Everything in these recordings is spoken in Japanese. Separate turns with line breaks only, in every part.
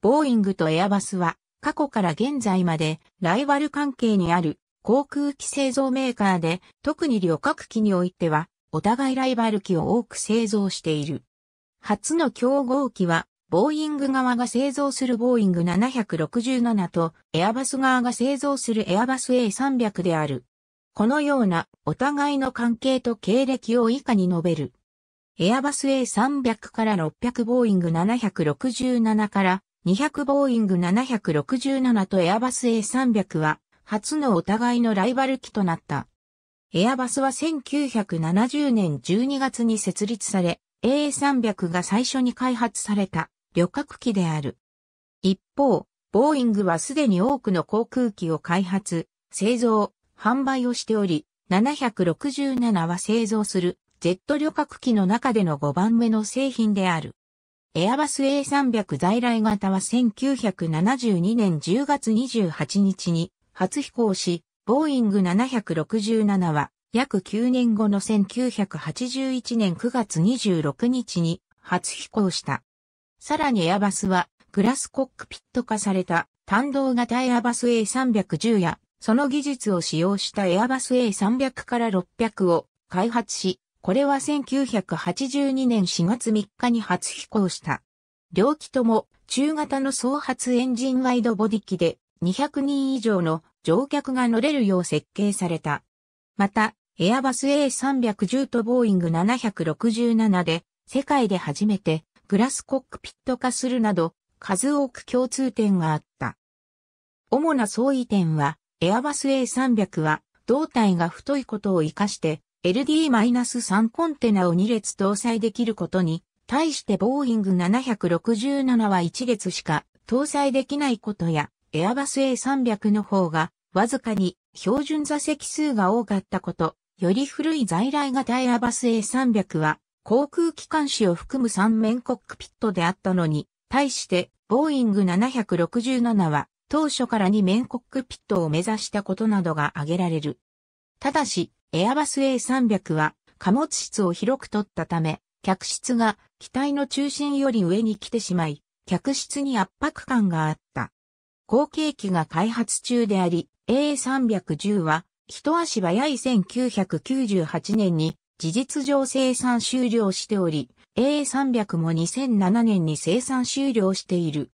ボーイングとエアバスは過去から現在までライバル関係にある航空機製造メーカーで特に旅客機においてはお互いライバル機を多く製造している。初の競合機はボーイング側が製造するボーイング767とエアバス側が製造するエアバス A300 である。このようなお互いの関係と経歴を以下に述べる。エアバス A300 から600ボーイング767から200ボーイング767とエアバス A300 は初のお互いのライバル機となった。エアバスは1970年12月に設立され、A300 が最初に開発された旅客機である。一方、ボーイングはすでに多くの航空機を開発、製造、販売をしており、767は製造するジェット旅客機の中での5番目の製品である。エアバス A300 在来型は1972年10月28日に初飛行し、ボーイング767は約9年後の1981年9月26日に初飛行した。さらにエアバスはグラスコックピット化された単動型エアバス A310 やその技術を使用したエアバス A300 から600を開発し、これは1982年4月3日に初飛行した。両機とも中型の総発エンジンワイドボディ機で200人以上の乗客が乗れるよう設計された。また、エアバス A310 とボーイング767で世界で初めてグラスコックピット化するなど数多く共通点があった。主な相違点はエアバス A300 は胴体が太いことを活かして LD-3 コンテナを2列搭載できることに、対してボーイング767は1列しか搭載できないことや、エアバス A300 の方が、わずかに標準座席数が多かったこと、より古い在来型エアバス A300 は、航空機関士を含む3面コックピットであったのに、対して、ボーイング767は、当初から2面コックピットを目指したことなどが挙げられる。ただし、エアバス A300 は貨物室を広く取ったため、客室が機体の中心より上に来てしまい、客室に圧迫感があった。後継機が開発中であり、A310 は一足早い1998年に事実上生産終了しており、A300 も2007年に生産終了している。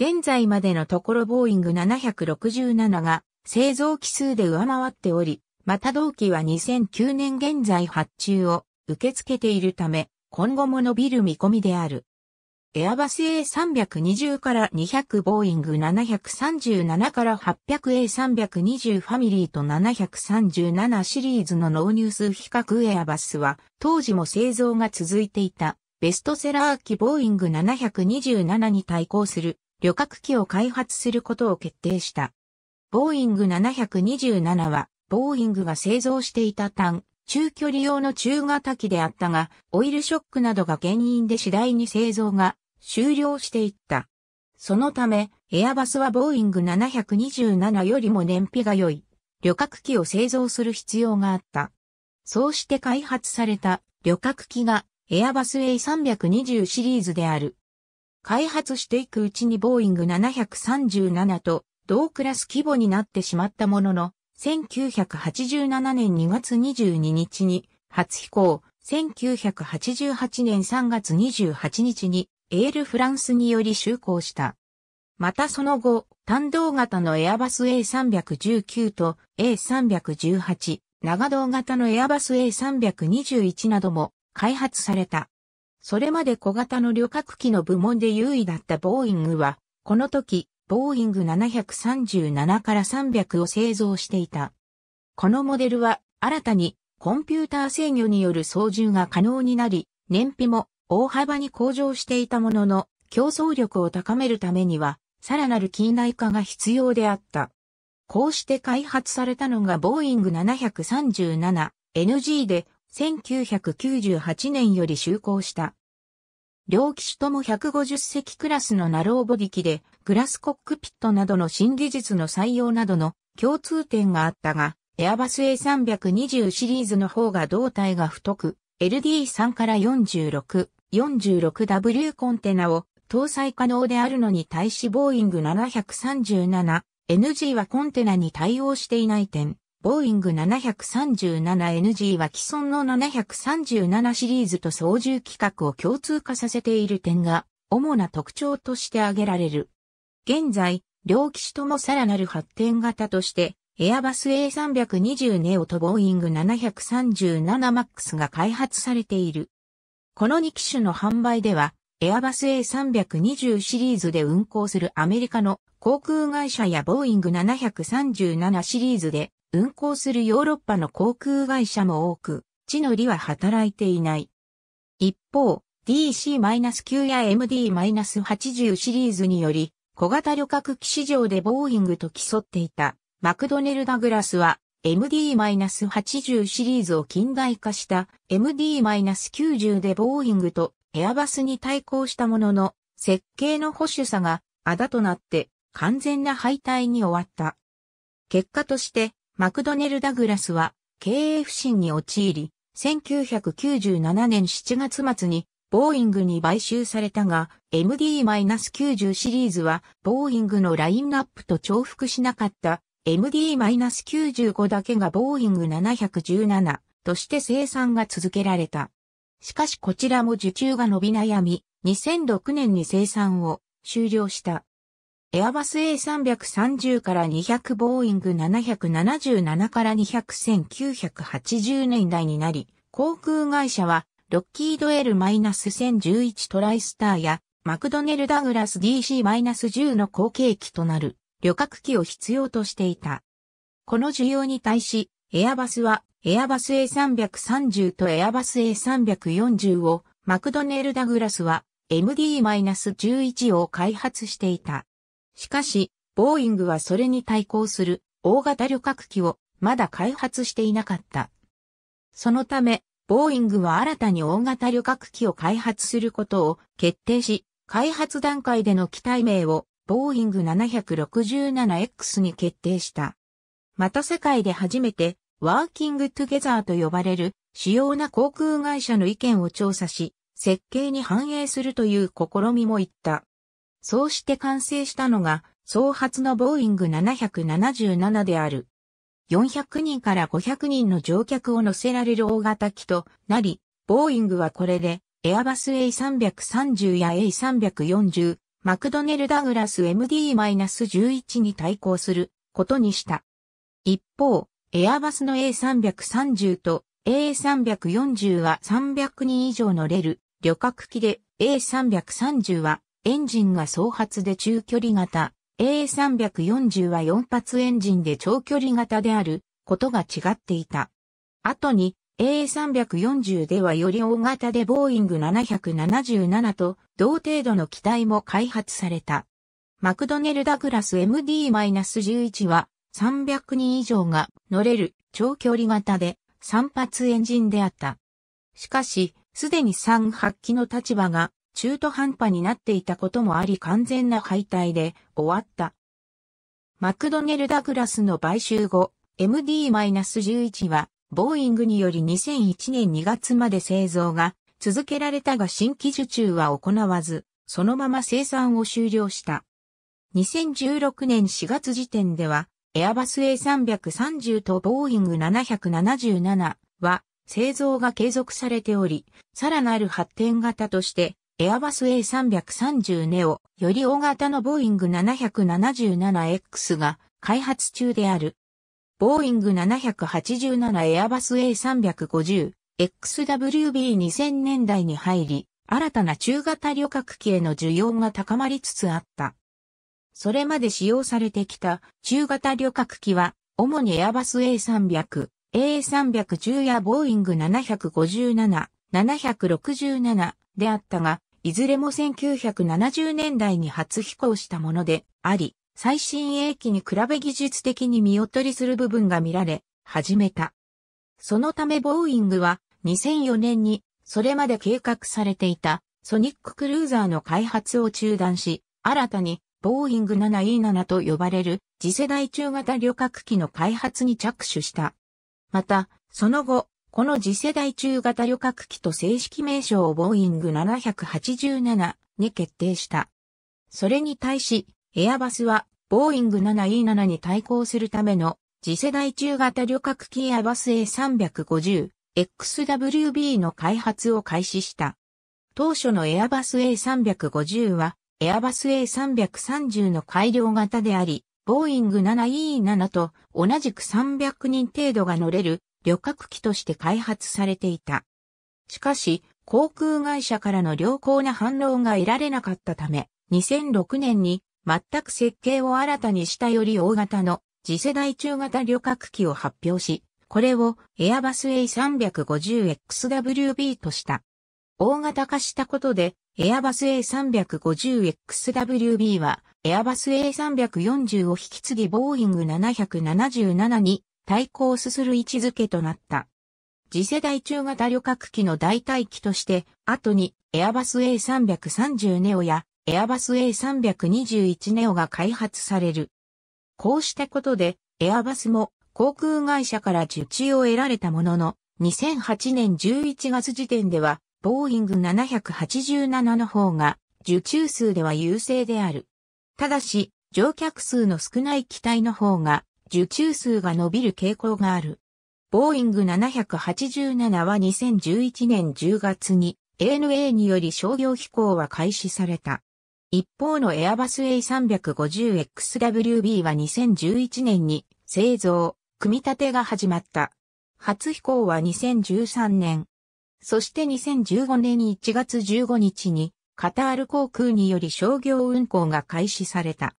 現在までのところボーイング767が製造機数で上回っており、また同期は2009年現在発注を受け付けているため、今後も伸びる見込みである。エアバス A320 から200ボーイング737から 800A320 ファミリーと737シリーズの納入数比較エアバスは当時も製造が続いていたベストセラー機ボーイング727に対抗する旅客機を開発することを決定した。ボーイング727はボーイングが製造していた単、中距離用の中型機であったが、オイルショックなどが原因で次第に製造が終了していった。そのため、エアバスはボーイング727よりも燃費が良い、旅客機を製造する必要があった。そうして開発された旅客機がエアバス A320 シリーズである。開発していくうちにボーイング737と同クラス規模になってしまったものの、1987年2月22日に初飛行、1988年3月28日にエールフランスにより就航した。またその後、単動型のエアバス A319 と A318、長動型のエアバス A321 なども開発された。それまで小型の旅客機の部門で優位だったボーイングは、この時、ボーイング737から300を製造していた。このモデルは新たにコンピューター制御による操縦が可能になり、燃費も大幅に向上していたものの、競争力を高めるためには、さらなる近代化が必要であった。こうして開発されたのがボーイング 737NG で1998年より就航した。両機種とも150隻クラスのナローボディ機でグラスコックピットなどの新技術の採用などの共通点があったが、エアバス A320 シリーズの方が胴体が太く、LD3 から46、46W コンテナを搭載可能であるのに対しボーイング 737NG はコンテナに対応していない点、ボーイング 737NG は既存の737シリーズと操縦規格を共通化させている点が主な特徴として挙げられる。現在、両機種ともさらなる発展型として、エアバス A320 ネオとボーイング 737MAX が開発されている。この2機種の販売では、エアバス A320 シリーズで運航するアメリカの航空会社やボーイング737シリーズで運航するヨーロッパの航空会社も多く、地の利は働いていない。一方、DC-9 や MD-80 シリーズにより、小型旅客機市場でボーイングと競っていたマクドネル・ダグラスは MD-80 シリーズを近代化した MD-90 でボーイングとエアバスに対抗したものの設計の保守さがあだとなって完全な敗退に終わった。結果としてマクドネル・ダグラスは経営不振に陥り1997年7月末にボーイングに買収されたが、MD-90 シリーズは、ボーイングのラインナップと重複しなかった MD-95 だけがボーイング717として生産が続けられた。しかしこちらも受注が伸び悩み、2006年に生産を終了した。エアバス A330 から200ボーイング777から200 1980年代になり、航空会社はロッキード L-1011 トライスターや、マクドネル・ダグラス DC-10 の後継機となる旅客機を必要としていた。この需要に対し、エアバスは、エアバス A330 とエアバス A340 を、マクドネル・ダグラスは MD-11 を開発していた。しかし、ボーイングはそれに対抗する大型旅客機をまだ開発していなかった。そのため、ボーイングは新たに大型旅客機を開発することを決定し、開発段階での機体名をボーイング 767X に決定した。また世界で初めてワーキングトゥゲザーと呼ばれる主要な航空会社の意見を調査し、設計に反映するという試みも行った。そうして完成したのが、創発のボーイング777である。400人から500人の乗客を乗せられる大型機となり、ボーイングはこれで、エアバス A330 や A340、マクドネル・ダグラス MD-11 に対抗することにした。一方、エアバスの A330 と A340 は300人以上乗れる旅客機で A330 はエンジンが総発で中距離型 a 3 4 0は4発エンジンで長距離型であることが違っていた。後に AA340 ではより大型でボーイング777と同程度の機体も開発された。マクドネルダグラス MD-11 は300人以上が乗れる長距離型で3発エンジンであった。しかし、すでに3発機の立場が中途半端になっていたこともあり完全な敗退で終わった。マクドネル・ダグラスの買収後、MD-11 は、ボーイングにより2001年2月まで製造が続けられたが新規受注は行わず、そのまま生産を終了した。2016年4月時点では、エアバス A330 とボーイング777は製造が継続されており、さらなる発展型としてエアバス A330 ネオより大型のボーイング 777X が開発中である。ボーイング787エアバス A350 XWB2000 年代に入り、新たな中型旅客機への需要が高まりつつあった。それまで使用されてきた中型旅客機は、主にエアバス A300、A310 やボーイング757、767であったが、いずれも1970年代に初飛行したものであり、最新鋭機に比べ技術的に見劣りする部分が見られ、始めた。そのためボーイングは2004年にそれまで計画されていたソニッククルーザーの開発を中断し、新たにボーイング 7E7 と呼ばれる次世代中型旅客機の開発に着手した。また、その後、この次世代中型旅客機と正式名称をボーイング787に決定した。それに対し、エアバスは、ボーイング 7E7 に対抗するための次世代中型旅客機エアバス A350、XWB の開発を開始した。当初のエアバス A350 は、エアバス A330 の改良型であり、ボーイング 7E7 と同じく300人程度が乗れる旅客機として開発されていた。しかし、航空会社からの良好な反応が得られなかったため、2006年に全く設計を新たにしたより大型の次世代中型旅客機を発表し、これをエアバス A350XWB とした。大型化したことで、エアバス A350XWB は、エアバス A340 を引き継ぎボーイング777に対抗すする位置づけとなった。次世代中型旅客機の代替機として、後にエアバス A330 ネオやエアバス A321 ネオが開発される。こうしたことで、エアバスも航空会社から受注を得られたものの、2008年11月時点では、ボーイング787の方が受注数では優勢である。ただし、乗客数の少ない機体の方が受注数が伸びる傾向がある。ボーイング787は2011年10月に ANA により商業飛行は開始された。一方のエアバス A350XWB は2011年に製造、組み立てが始まった。初飛行は2013年。そして2015年1月15日にカタール航空により商業運航が開始された。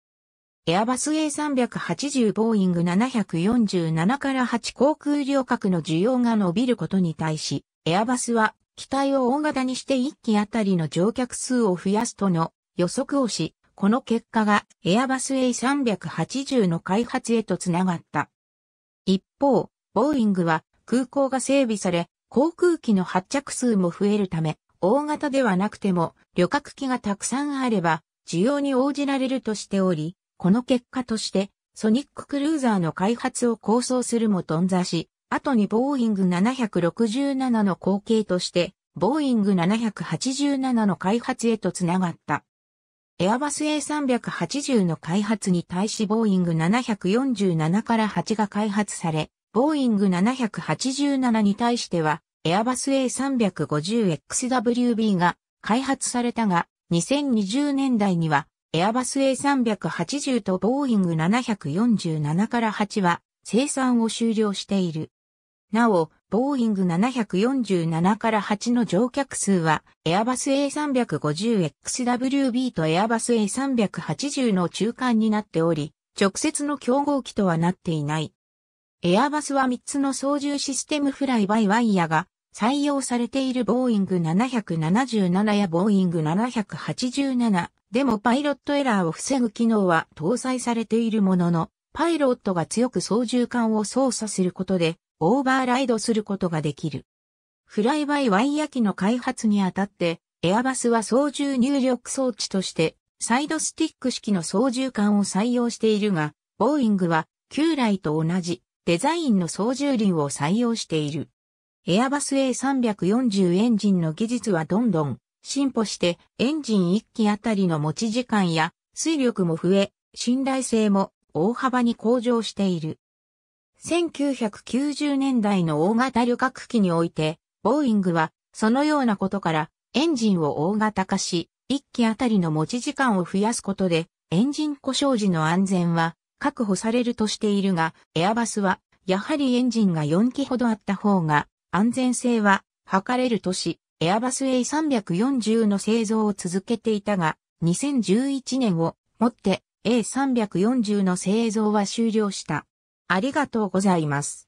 エアバス A380 ボーイング747から8航空旅客の需要が伸びることに対し、エアバスは機体を大型にして1機あたりの乗客数を増やすとの予測をし、この結果がエアバス A380 の開発へとつながった。一方、ボーイングは空港が整備され、航空機の発着数も増えるため、大型ではなくても旅客機がたくさんあれば需要に応じられるとしており、この結果として、ソニッククルーザーの開発を構想するも頓挫し、後にボーイング767の後継として、ボーイング787の開発へとつながった。エアバス A380 の開発に対しボーイング747から8が開発され、ボーイング787に対しては、エアバス A350XWB が開発されたが、2020年代にはエアバス A380 とボーイング747から8は生産を終了している。なお、ボーイング747から8の乗客数は、エアバス A350XWB とエアバス A380 の中間になっており、直接の競合機とはなっていない。エアバスは3つの操縦システムフライバイワイヤが採用されているボーイング777やボーイング787、でもパイロットエラーを防ぐ機能は搭載されているものの、パイロットが強く操縦桿を操作することで、オーバーライドすることができる。フライバイワイヤ機の開発にあたって、エアバスは操縦入力装置として、サイドスティック式の操縦桿を採用しているが、ボーイングは旧来と同じデザインの操縦輪を採用している。エアバス A340 エンジンの技術はどんどん進歩してエンジン1機あたりの持ち時間や水力も増え、信頼性も大幅に向上している。1990年代の大型旅客機において、ボーイングはそのようなことからエンジンを大型化し、1機あたりの持ち時間を増やすことで、エンジン故障時の安全は確保されるとしているが、エアバスはやはりエンジンが4機ほどあった方が安全性は測れるとし、エアバス A340 の製造を続けていたが、2011年をもって A340 の製造は終了した。ありがとうございます。